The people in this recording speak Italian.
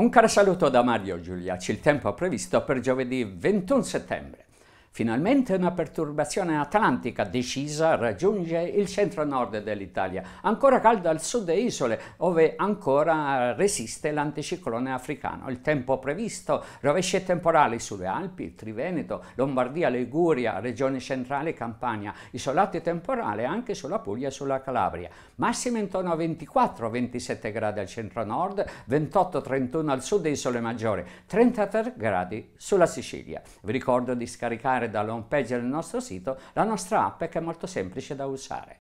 Un caro saluto da Mario Giulia, il tempo previsto per giovedì 21 settembre. Finalmente una perturbazione atlantica decisa raggiunge il centro-nord dell'Italia, ancora calda al sud e isole, dove ancora resiste l'anticiclone africano. Il tempo previsto, rovesci temporali sulle Alpi, Triveneto, Lombardia, Liguria, regione centrale, Campania, isolati temporali anche sulla Puglia e sulla Calabria. Massime intorno a 24-27 gradi al centro-nord, 28-31 al sud e isole maggiore, 33 gradi sulla Sicilia. Vi ricordo di scaricare scaricare dalla home page del nostro sito la nostra app che è molto semplice da usare.